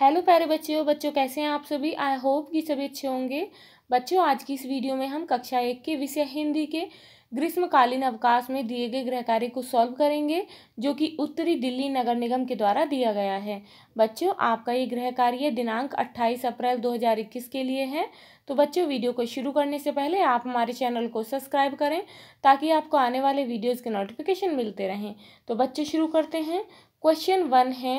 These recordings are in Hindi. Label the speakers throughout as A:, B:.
A: हेलो प्यारे बच्चों बच्चों कैसे हैं आप सभी आई होप कि सभी अच्छे होंगे बच्चों आज की इस वीडियो में हम कक्षा एक के विषय हिंदी के ग्रीष्मकालीन अवकाश में दिए गए गृह कार्य को सॉल्व करेंगे जो कि उत्तरी दिल्ली नगर निगम के द्वारा दिया गया है बच्चों आपका ये गृह कार्य दिनांक 28 अप्रैल 2021 के लिए है तो बच्चों वीडियो को शुरू करने से पहले आप हमारे चैनल को सब्सक्राइब करें ताकि आपको आने वाले वीडियोज़ के नोटिफिकेशन मिलते रहें तो बच्चे शुरू करते हैं क्वेश्चन वन है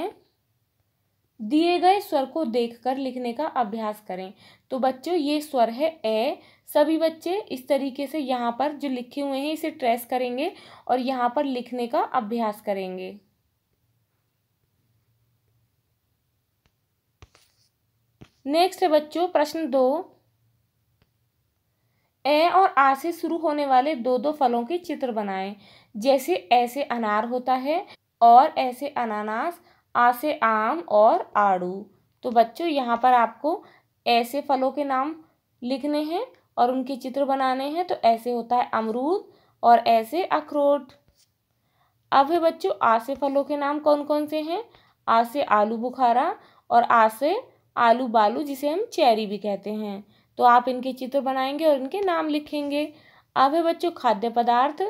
A: दिए गए स्वर को देखकर लिखने का अभ्यास करें तो बच्चों ये स्वर है ए सभी बच्चे इस तरीके से यहाँ पर जो लिखे हुए हैं इसे ट्रेस करेंगे और यहाँ पर लिखने का अभ्यास करेंगे नेक्स्ट है बच्चों प्रश्न दो ए और आ से शुरू होने वाले दो दो फलों के चित्र बनाएं जैसे ऐसे अनार होता है और ऐसे अनानास आ से आम और आड़ू तो बच्चों यहाँ पर आपको ऐसे फलों के नाम लिखने हैं और उनके चित्र बनाने हैं तो ऐसे होता है अमरूद और ऐसे अखरोट अब है बच्चों आसे फलों के नाम कौन कौन से हैं आसे आलू बुखारा और आसे आलू बालू जिसे हम चेरी भी कहते हैं तो आप इनके चित्र बनाएंगे और इनके नाम लिखेंगे अब है बच्चों खाद्य पदार्थ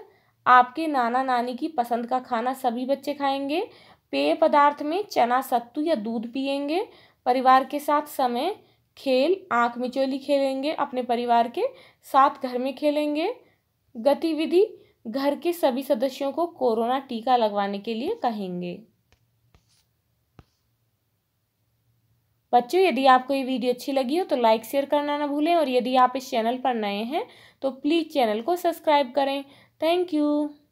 A: आपके नाना नानी की पसंद का खाना सभी बच्चे खाएंगे पेय पदार्थ में चना सत्तू या दूध पिएंगे परिवार के साथ समय खेल आँख मिचोली खेलेंगे अपने परिवार के साथ घर में खेलेंगे गतिविधि घर के सभी सदस्यों को कोरोना टीका लगवाने के लिए कहेंगे बच्चों यदि आपको ये वीडियो अच्छी लगी हो तो लाइक शेयर करना ना भूलें और यदि आप इस चैनल पर नए हैं तो प्लीज़ चैनल को सब्सक्राइब करें थैंक यू